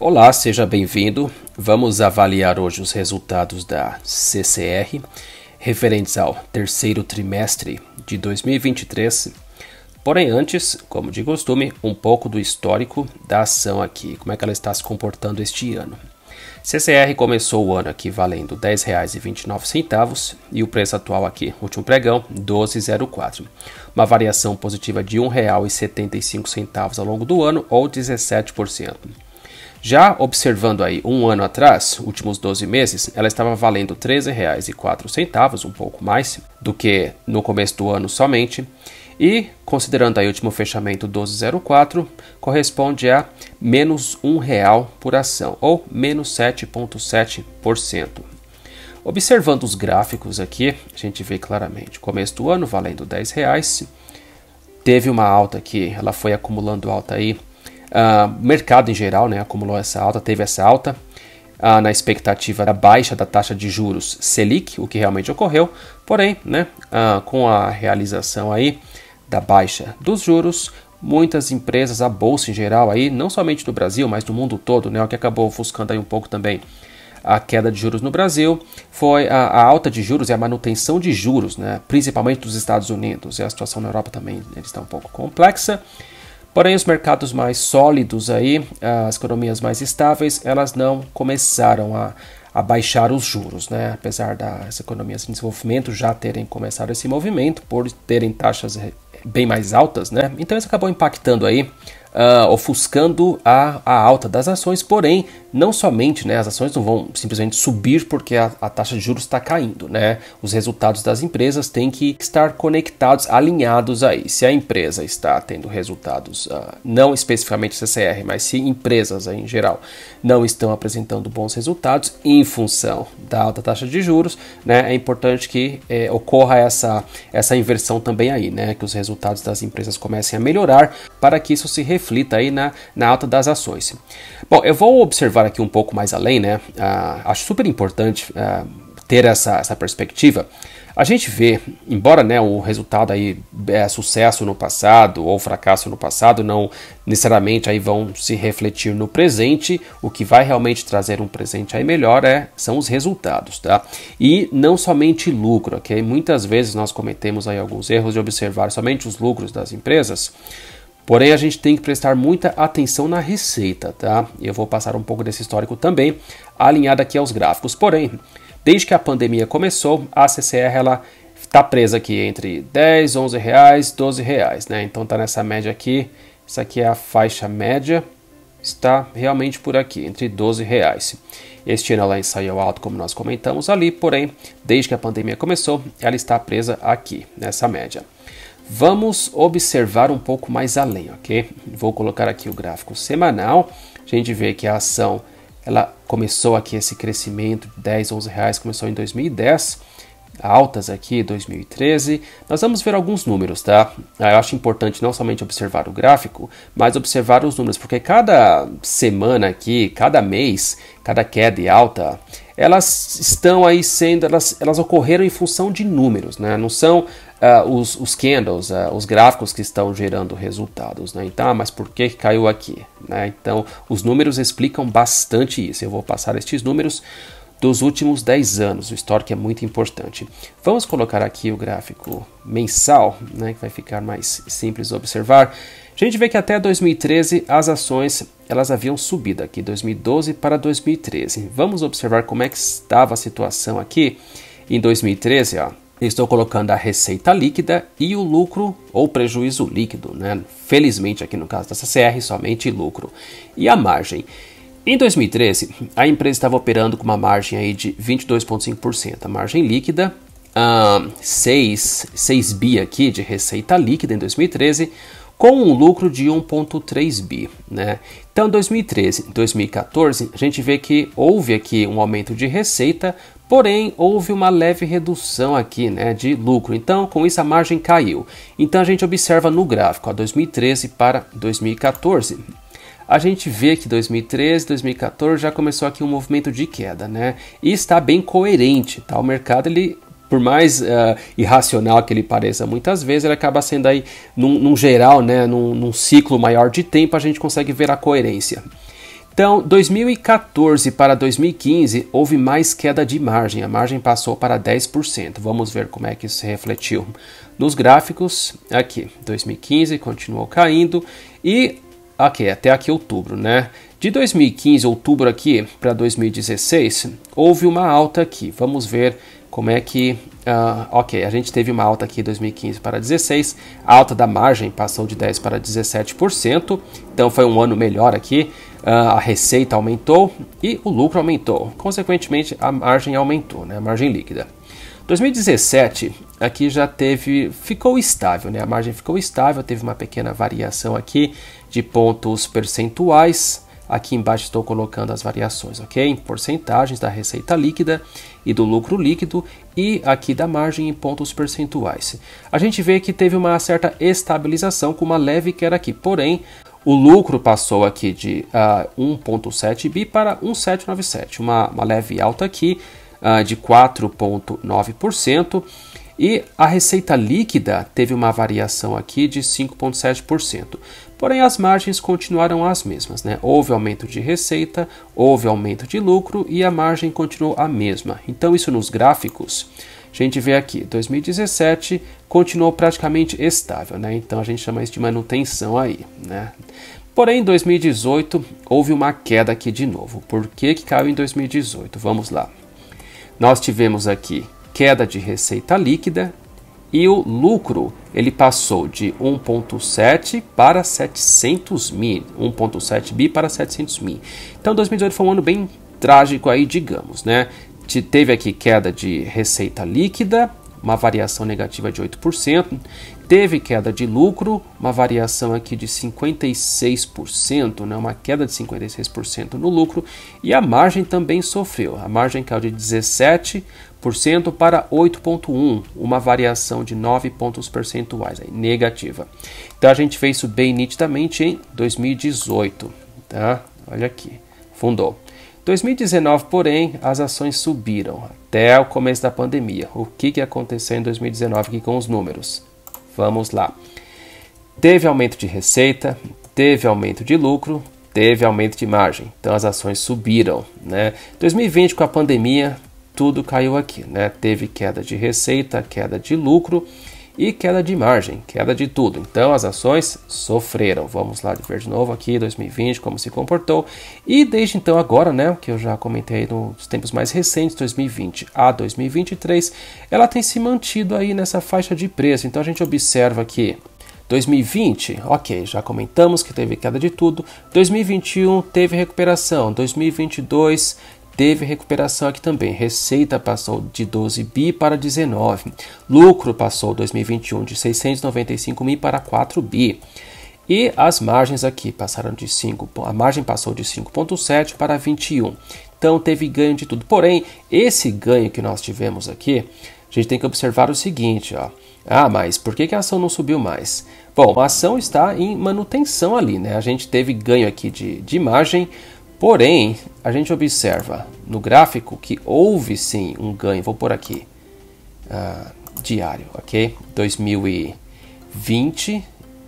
Olá, seja bem-vindo. Vamos avaliar hoje os resultados da CCR referentes ao terceiro trimestre de 2023. Porém, antes, como de costume, um pouco do histórico da ação aqui, como é que ela está se comportando este ano. CCR começou o ano aqui valendo R$ 10,29 e o preço atual aqui, último pregão, 12,04. Uma variação positiva de R$ 1,75 ao longo do ano ou 17%. Já observando aí um ano atrás, últimos 12 meses, ela estava valendo R$ 13,04, um pouco mais do que no começo do ano somente. E considerando aí o último fechamento 1204, corresponde a menos um real por ação, ou menos 7,7%. Observando os gráficos aqui, a gente vê claramente, começo do ano valendo 10 teve uma alta aqui, ela foi acumulando alta aí Uh, mercado em geral né, acumulou essa alta, teve essa alta uh, na expectativa da baixa da taxa de juros Selic, o que realmente ocorreu, porém, né, uh, com a realização aí da baixa dos juros, muitas empresas, a bolsa em geral aí, não somente do Brasil, mas do mundo todo, né, o que acabou ofuscando aí um pouco também a queda de juros no Brasil foi a, a, alta de juros e a manutenção de juros, né? principalmente dos Estados Unidos. E a situação na Europa também né, está um pouco complexa. Porém, os mercados mais sólidos aí, ah, as economias mais estáveis, elas não começaram a, a baixar os juros, né? Apesar das economias em desenvolvimento já terem começado esse movimento por terem taxas bem mais altas, né? Então isso acabou impactando aí, uh, ofuscando a, a alta das ações, porém não somente né, as ações não vão simplesmente subir porque a, a taxa de juros está caindo, né? Os resultados das empresas têm que estar conectados, alinhados aí. Se a empresa está tendo resultados, uh, não especificamente CCR, mas se empresas aí, em geral não estão apresentando bons resultados em função da alta taxa de juros, né? É importante que eh, ocorra essa, essa inversão também aí, né? Que os resultados das empresas comecem a melhorar para que isso se reflita aí na, na alta das ações. Bom, eu vou observar falar aqui um pouco mais além, né? Ah, acho super importante ah, ter essa, essa perspectiva. A gente vê, embora né, o resultado aí é sucesso no passado ou fracasso no passado, não necessariamente aí vão se refletir no presente. O que vai realmente trazer um presente aí melhor é, são os resultados, tá? E não somente lucro, ok? Muitas vezes nós cometemos aí alguns erros de observar somente os lucros das empresas Porém, a gente tem que prestar muita atenção na receita, tá? Eu vou passar um pouco desse histórico também, alinhado aqui aos gráficos. Porém, desde que a pandemia começou, a CCR ela está presa aqui entre 10, 11 reais, 12 reais, né? Então tá nessa média aqui. Isso aqui é a faixa média. Está realmente por aqui, entre 12 reais. Este ano ela ensaiou alto, como nós comentamos ali, porém, desde que a pandemia começou, ela está presa aqui, nessa média. Vamos observar um pouco mais além, ok? Vou colocar aqui o gráfico semanal. A gente vê que a ação ela começou aqui esse crescimento de 10, 11 reais, começou em 2010, altas aqui 2013. Nós vamos ver alguns números, tá? Ah, eu acho importante não somente observar o gráfico, mas observar os números, porque cada semana aqui, cada mês, cada queda e alta, elas estão aí sendo, elas, elas ocorreram em função de números, né? Não são uh, os, os, candles, uh, os gráficos que estão gerando resultados. Né? Então, ah, mas por que caiu aqui? Né? Então, os números explicam bastante isso. Eu vou passar estes números dos últimos 10 anos. O histórico é muito importante. Vamos colocar aqui o gráfico mensal, né, que vai ficar mais simples observar. A gente vê que até 2013 as ações elas haviam subido aqui, 2012 para 2013. Vamos observar como é que estava a situação aqui em 2013, ó estou colocando a receita líquida e o lucro ou prejuízo líquido, né? Felizmente aqui no caso da CCR somente lucro e a margem. Em 2013, a empresa estava operando com uma margem aí de 22,5%, a margem líquida, um, 6, 6 bi aqui de receita líquida em 2013, com um lucro de 1,3 bi. Né? Então, 2013 2014, a gente vê que houve aqui um aumento de receita, porém houve uma leve redução aqui né, de lucro. Então, com isso, a margem caiu. Então, a gente observa no gráfico, a 2013 para 2014 a gente vê que 2013, 2014 já começou aqui um movimento de queda, né? E está bem coerente, tá? O mercado ele por mais uh, irracional que ele pareça muitas vezes, ele acaba sendo aí, num, num geral, né, num, num, ciclo maior de tempo, a gente consegue ver a coerência. Então, 2014 para 2015, houve mais queda de margem, a margem passou para 10%. Vamos ver como é que isso se refletiu nos gráficos. Aqui, 2015 continuou caindo e aqui, até aqui outubro, né? De 2015, outubro aqui, para 2016, houve uma alta aqui. Vamos ver como é que. Uh, ok, a gente teve uma alta aqui 2015 para 16, a alta da margem passou de 10 para 17%, então foi um ano melhor aqui. Uh, a receita aumentou e o lucro aumentou, consequentemente, a margem aumentou, né, a margem líquida. 2017 aqui já teve, ficou estável, né? A margem ficou estável, teve uma pequena variação aqui de pontos percentuais, Aqui embaixo estou colocando as variações, ok? Em porcentagens da receita líquida e do lucro líquido e aqui da margem em pontos percentuais. A gente vê que teve uma certa estabilização com uma leve queda aqui, porém o lucro passou aqui de uh, ah, 1,7 bi para 1,797, uma, uma leve alta aqui uh, de 4,9%. E a receita líquida teve uma variação aqui de 5,7% porém as margens continuaram as mesmas. Né? Houve aumento de receita, houve aumento de lucro e a margem continuou a mesma. Então, isso nos gráficos, a gente vê aqui, 2017 continuou praticamente estável, né? então a gente chama isso de manutenção aí. Né? Porém, em 2018 houve uma queda aqui de novo. Por que, que caiu em 2018? Vamos lá. Nós tivemos aqui queda de receita líquida, e o lucro ele passou de 1.7 para 700 mil, 1.7 bi para 700 mil. Então 2018 foi um ano bem trágico aí, digamos, né? teve aqui queda de receita líquida, uma variação negativa de 8%, Teve queda de lucro, uma variação aqui de 56%, né, uma queda de 56% no lucro, e a margem também sofreu. A margem caiu de 17% para 8,1%, uma variação de 9 pontos percentuais, aí, negativa. Então a gente fez isso bem nitidamente em 2018. Tá? Olha aqui, fundou. 2019, porém, as ações subiram até o começo da pandemia. O que, que aconteceu em 2019 aqui com os números? Vamos lá. Teve aumento de receita, teve aumento de lucro, teve aumento de margem. Então as ações subiram, né? 2020 com a pandemia, tudo caiu aqui, né? Teve queda de receita, queda de lucro e queda de margem, queda de tudo. Então as ações sofreram. Vamos lá ver de novo aqui 2020 como se comportou e desde então agora, né, que eu já comentei nos tempos mais recentes, 2020 a 2023, ela tem se mantido aí nessa faixa de preço. Então a gente observa que 2020, ok, já comentamos que teve queda de tudo. 2021 teve recuperação. 2022 teve recuperação aqui também. Receita passou de 12 bi para 19. Lucro passou 2021 de 695 mil para 4 bi. E as margens aqui passaram de 5, a margem passou de 5.7 para 21. Então teve ganho de tudo. Porém, esse ganho que nós tivemos aqui, a gente tem que observar o seguinte, ó. Ah, mas por que, que a ação não subiu mais? Bom, a ação está em manutenção ali, né? A gente teve ganho aqui de, de margem, Porém, a gente observa no gráfico que houve sim um ganho, vou por aqui, uh, diário, ok? 2020,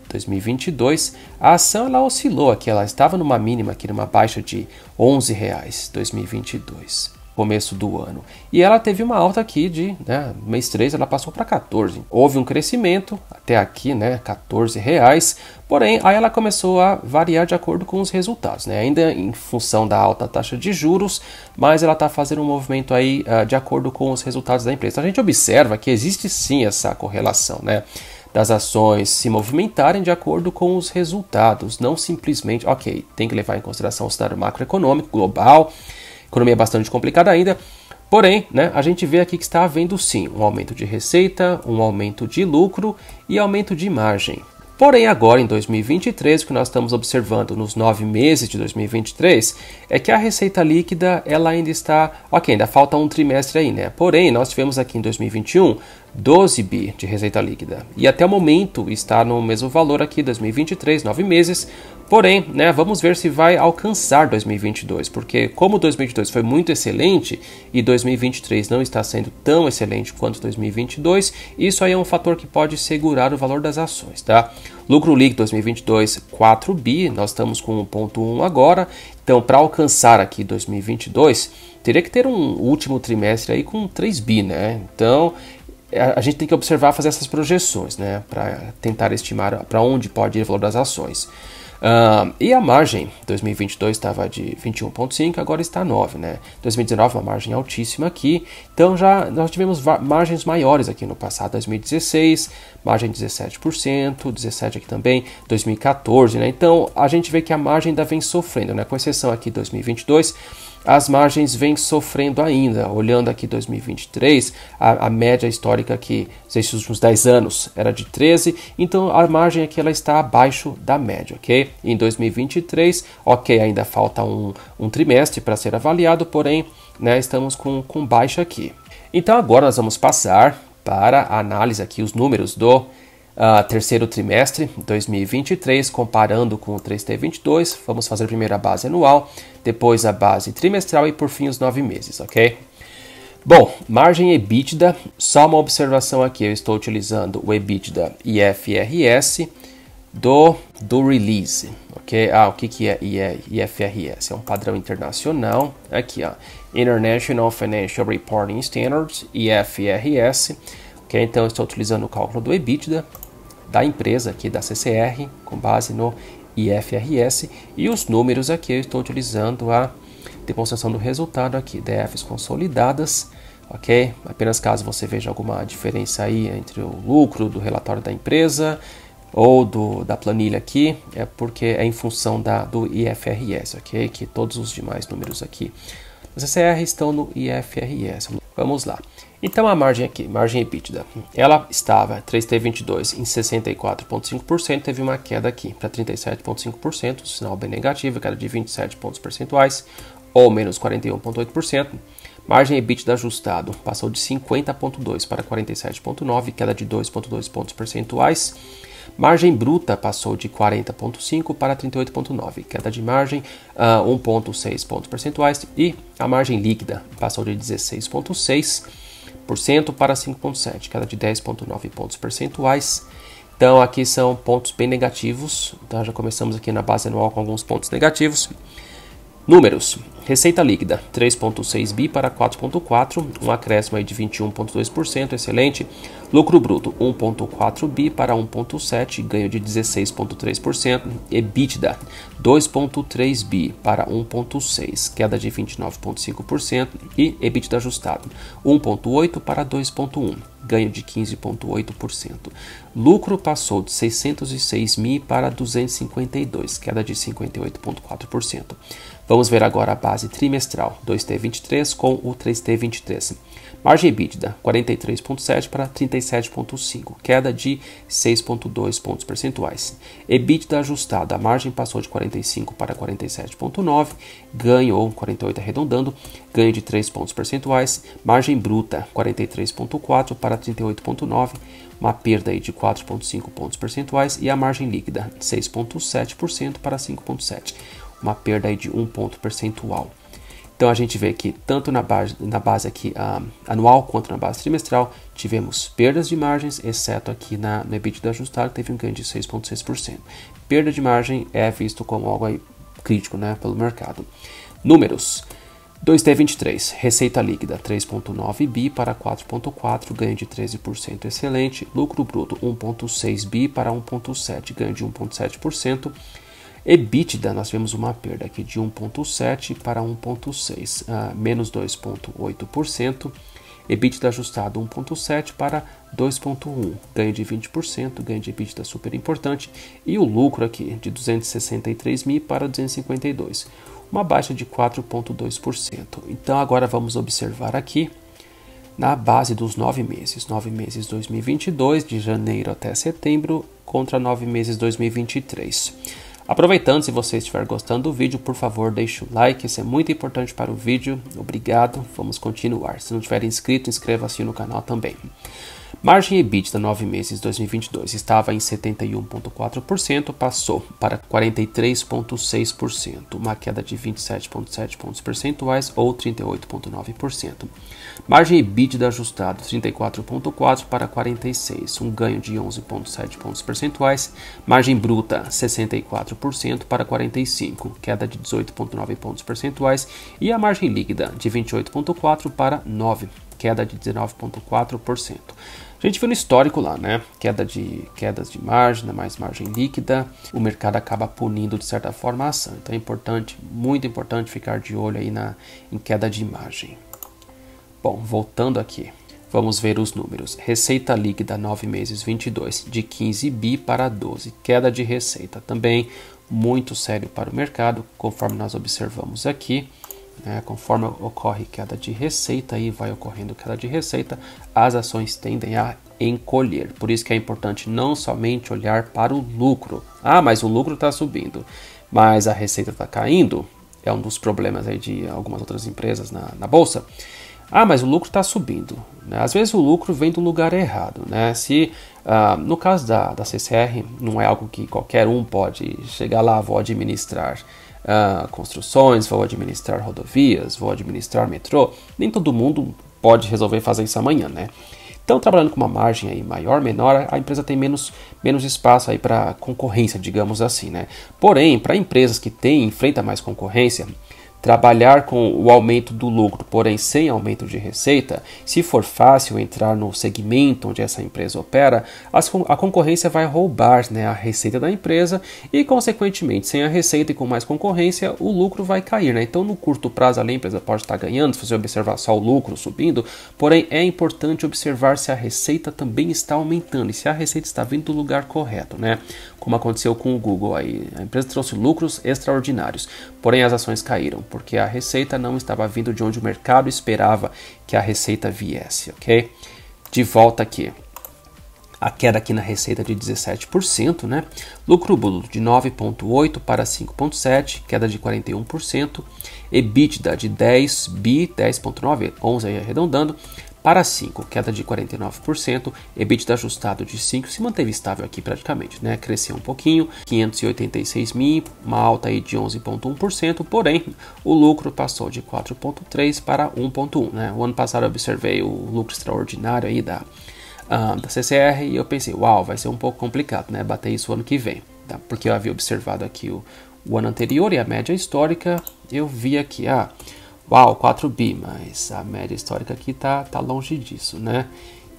2022, a ação ela oscilou aqui, ela estava numa mínima aqui, numa baixa de R$ 11,00, 2022 começo do ano. E ela teve uma alta aqui de né, mês 3, ela passou para 14. Houve um crescimento até aqui, né, 14 reais. Porém, aí ela começou a variar de acordo com os resultados, né? Ainda em função da alta taxa de juros, mas ela está fazendo um movimento aí uh, de acordo com os resultados da empresa. a gente observa que existe sim essa correlação, né? das ações se movimentarem de acordo com os resultados, não simplesmente, ok, tem que levar em consideração o cenário macroeconômico global, Economia é bastante complicada ainda. Porém, né, a gente vê aqui que está havendo sim um aumento de receita, um aumento de lucro e aumento de margem. Porém, agora em 2023, o que nós estamos observando nos nove meses de 2023 é que a receita líquida ela ainda está. Ok, ainda falta um trimestre aí, né? Porém, nós tivemos aqui em 2021 12 bi de receita líquida. E até o momento está no mesmo valor aqui, 2023, nove meses, Porém, né, vamos ver se vai alcançar 2022, porque como 2022 foi muito excelente e 2023 não está sendo tão excelente quanto 2022, isso aí é um fator que pode segurar o valor das ações, tá? Lucro líquido 2022 4 bi, nós estamos com 1.1 agora, então para alcançar aqui 2022 teria que ter um último trimestre aí com 3 bi, né? Então é, a gente tem que observar fazer essas projeções, né, para tentar estimar para onde pode ir o valor das ações. Uh, e a margem, 2022 estava de 21,5, agora está 9, né? 2019 uma margem altíssima aqui, então já nós tivemos margens maiores aqui no passado, 2016, margem 17%, 17 aqui também, 2014, né? Então a gente vê que a margem ainda vem sofrendo, né? Com exceção aqui 2022 as margens vêm sofrendo ainda. Olhando aqui 2023, a, a média histórica aqui, se últimos 10 anos, era de 13, então a margem aqui ela está abaixo da média, ok? Em 2023, ok, ainda falta um, um trimestre para ser avaliado, porém, né, estamos com, com baixa aqui. Então agora nós vamos passar para a análise aqui, os números do uh, terceiro trimestre 2023, comparando com o 3T22. Vamos fazer primeiro a base anual, depois a base trimestral e por fim os nove meses, ok? Bom, margem EBITDA, só uma observação aqui, eu estou utilizando o EBITDA IFRS do, do release, ok? Ah, o que, que é IFRS? É um padrão internacional, aqui ó, International Financial Reporting Standards, IFRS, ok? Então eu estou utilizando o cálculo do EBITDA, da empresa aqui da CCR, com base no IFRS, e os números aqui eu estou utilizando a demonstração do resultado aqui, DFs consolidadas, ok? Apenas caso você veja alguma diferença aí entre o lucro do relatório da empresa ou do, da planilha aqui, é porque é em função da, do IFRS, ok? Que todos os demais números aqui da CCR estão no IFRS. Vamos lá. Então a margem aqui, margem EBITDA, ela estava 3T22 em 64,5%, teve uma queda aqui para 37,5%, sinal bem negativo, queda de 27 pontos percentuais, ou menos 41,8%. Margem EBITDA ajustado passou de 50,2 para 47,9, queda de 2,2 pontos percentuais. Margem bruta passou de 40,5 para 38,9, queda de margem uh, ah, 1,6 pontos percentuais. E a margem líquida passou de 16,6 para 5,7, queda de 10,9 pontos percentuais. Então aqui são pontos bem negativos, Então já começamos aqui na base anual com alguns pontos negativos. Números: Receita líquida 3,6 bi para 4,4, um acréscimo de 21,2%, excelente. Lucro bruto 1,4 bi para 1,7, ganho de 16,3%. EBITDA 2,3 bi para 1,6, queda de 29,5%. E EBITDA ajustado 1,8 para 2,1 ganho de 15,8%. Lucro passou de 606 mil para 252, queda de 58,4%. Vamos ver agora a base trimestral 2T23 com o 3T23. Margem EBITDA 43,7 para 37,5, queda de 6,2 pontos percentuais. EBITDA ajustada, a margem passou de 45 para 47,9, ganho ou 48 arredondando, ganho de 3 pontos percentuais. Margem bruta 43,4 para 38,9, uma perda aí de 4,5 pontos percentuais. E a margem líquida 6,7% para 5,7% uma perda de 1 ponto percentual. Então a gente vê que tanto na base, na base aqui um, ah, anual quanto na base trimestral tivemos perdas de margens, exceto aqui na, no EBITDA ajustado, que teve um ganho de 6,6%. Perda de margem é visto como algo crítico né, pelo mercado. Números. 2T23, receita líquida 3,9 bi para 4,4, ganho de 13%, excelente. Lucro bruto 1,6 bi para 1,7, ganho de 1,7%. EBITDA, nós vemos uma perda aqui de 1,7 para 1,6, uh, ah, menos 2,8%. EBITDA ajustado 1,7 para 2,1, ganho de 20%, ganho de EBITDA super importante, e o lucro aqui de 263 mil para 252, uma baixa de 4,2%. Então agora vamos observar aqui na base dos nove meses, nove meses 2022, de janeiro até setembro, contra nove meses 2023. Aproveitando, se você estiver gostando do vídeo, por favor, deixe o like, isso é muito importante para o vídeo. Obrigado, vamos continuar. Se não estiver inscrito, inscreva-se no canal também. Margem EBITDA 9 meses 2022 estava em 71,4%, passou para 43,6%, uma queda de 27,7 pontos percentuais ou 38,9%. Margem EBITDA ajustada 34,4 para 46, um ganho de 11,7 pontos percentuais. Margem bruta 64% para 45, queda de 18,9 pontos percentuais e a margem líquida de 28,4 para 9, queda de 19,4%. A gente viu no histórico lá, né? Queda de, quedas de margem, mais margem líquida, o mercado acaba punindo de certa forma a ação. Então é importante, muito importante ficar de olho aí na, em queda de margem. Bom, voltando aqui, vamos ver os números. Receita líquida 9 meses 22, de 15 bi para 12, queda de receita também muito sério para o mercado, conforme nós observamos aqui né, conforme ocorre queda de receita e vai ocorrendo queda de receita, as ações tendem a encolher. Por isso que é importante não somente olhar para o lucro. Ah, mas o lucro está subindo, mas a receita está caindo. É um dos problemas aí de algumas outras empresas na, na bolsa. Ah, mas o lucro está subindo. Né? Às vezes o lucro vem do lugar errado. Né? Se, ah, no caso da, da CCR, não é algo que qualquer um pode chegar lá, vou administrar ah, construções, vou administrar rodovias, vou administrar metrô. Nem todo mundo pode resolver fazer isso amanhã, né? Então, trabalhando com uma margem aí maior, menor, a empresa tem menos, menos espaço aí para concorrência, digamos assim, né? Porém, para empresas que têm, enfrentam mais concorrência, trabalhar com o aumento do lucro, porém sem aumento de receita, se for fácil entrar no segmento onde essa empresa opera, a concorrência vai roubar né, a receita da empresa e, consequentemente, sem a receita e com mais concorrência, o lucro vai cair. Né? Então, no curto prazo, a empresa pode estar ganhando, se você observar só o lucro subindo, porém é importante observar se a receita também está aumentando e se a receita está vindo do lugar correto, né? Como aconteceu com o Google aí. A empresa trouxe lucros extraordinários, porém as ações caíram porque a receita não estava vindo de onde o mercado esperava que a receita viesse, ok? De volta aqui. A queda aqui na receita de 17%, né? Lucro bruto de 9.8 para 5.7, queda de 41%, EBITDA de 10 bi, 10.9, 11 aí arredondando, para 5, queda de 49%, EBITDA ajustado de 5 se manteve estável aqui praticamente, né? Cresceu um pouquinho, 586 mil, uma alta aí de 11.1%, porém o lucro passou de 4.3 para 1.1, né? O ano passado eu observei o lucro extraordinário aí da um, ah, da CCR e eu pensei, uau, vai ser um pouco complicado, né? Bater isso ano que vem, tá? porque eu havia observado aqui o, o ano anterior e a média histórica, eu vi aqui, ah, uau, 4 bi, mas a média histórica aqui tá, tá longe disso, né?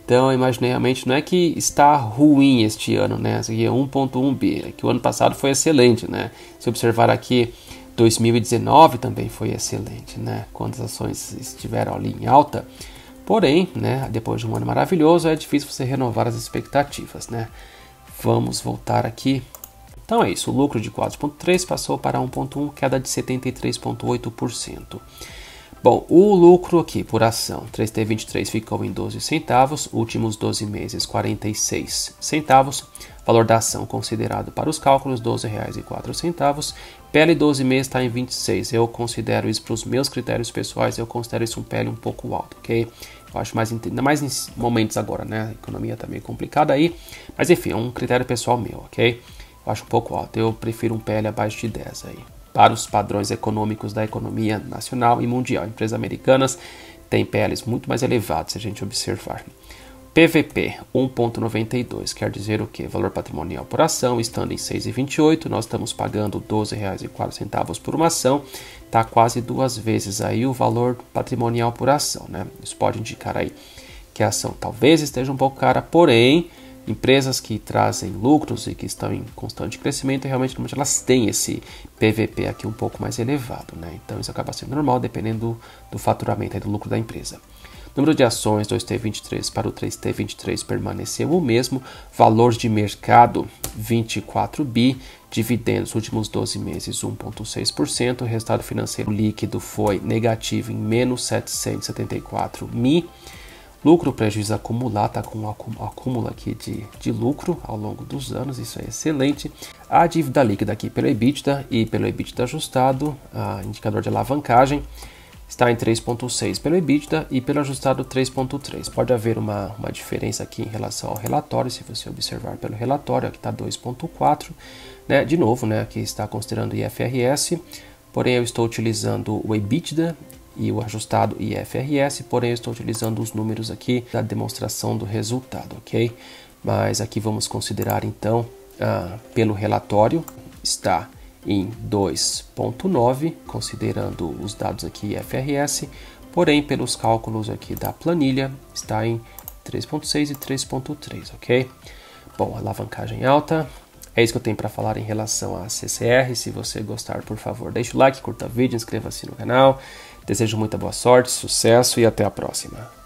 Então, imaginei realmente, não é que está ruim este ano, né? Isso aqui é 1.1 bi, é que o ano passado foi excelente, né? Se observar aqui, 2019 também foi excelente, né? Quando as ações estiveram ali em alta. Porém, né, depois de um ano maravilhoso, é difícil você renovar as expectativas, né? Vamos voltar aqui então é isso, o lucro de 4,3 passou para 1,1, queda de 73,8%. Bom, o lucro aqui por ação 3T23 ficou em 12 centavos, últimos 12 meses 46 centavos, valor da ação considerado para os cálculos R$ 12,04, PL 12 meses está em 26. Eu considero isso para os meus critérios pessoais, eu considero isso um PL um pouco alto, ok? Eu acho mais, ainda mais em momentos agora, né? A economia tá meio complicada aí, mas enfim, é um critério pessoal meu, ok? Eu acho um pouco alto. Eu prefiro um PL abaixo de 10 aí. Para os padrões econômicos da economia nacional e mundial, empresas americanas têm PLs muito mais elevados, se a gente observar. PVP 1,92 quer dizer o que? Valor patrimonial por ação, estando em 6,28, nós estamos pagando R$ 12,04 por uma ação, está quase duas vezes aí o valor patrimonial por ação, né? Isso pode indicar aí que a ação talvez esteja um pouco cara, porém empresas que trazem lucros e que estão em constante crescimento, realmente elas têm esse PVP aqui um pouco mais elevado, né? Então isso acaba sendo normal dependendo do faturamento e do lucro da empresa. Número de ações 2T23 para o 3T23 permaneceu o mesmo. Valor de mercado 24 bi. Dividendos últimos 12 meses 1,6%. O resultado financeiro líquido foi negativo em menos 774 mi. Lucro, prejuízo acumulado, está com um acúmulo aqui de, de lucro ao longo dos anos, isso é excelente. A dívida líquida aqui pelo EBITDA e pelo EBITDA ajustado, indicador de alavancagem, está em 3.6 pelo EBITDA e pelo ajustado 3.3. Pode haver uma, uma diferença aqui em relação ao relatório, se você observar pelo relatório, aqui está 2.4. Né? De novo, né? aqui está considerando IFRS, porém eu estou utilizando o EBITDA e o ajustado IFRS, porém eu estou utilizando os números aqui da demonstração do resultado, ok? Mas aqui vamos considerar então, ah, pelo relatório, está em 2.9, considerando os dados aqui IFRS, porém pelos cálculos aqui da planilha está em 3.6 e 3.3, ok? Bom, alavancagem alta, é isso que eu tenho para falar em relação à CCR. Se você gostar, por favor, deixe o like, curta o vídeo, inscreva-se no canal. Desejo muita boa sorte, sucesso e até a próxima.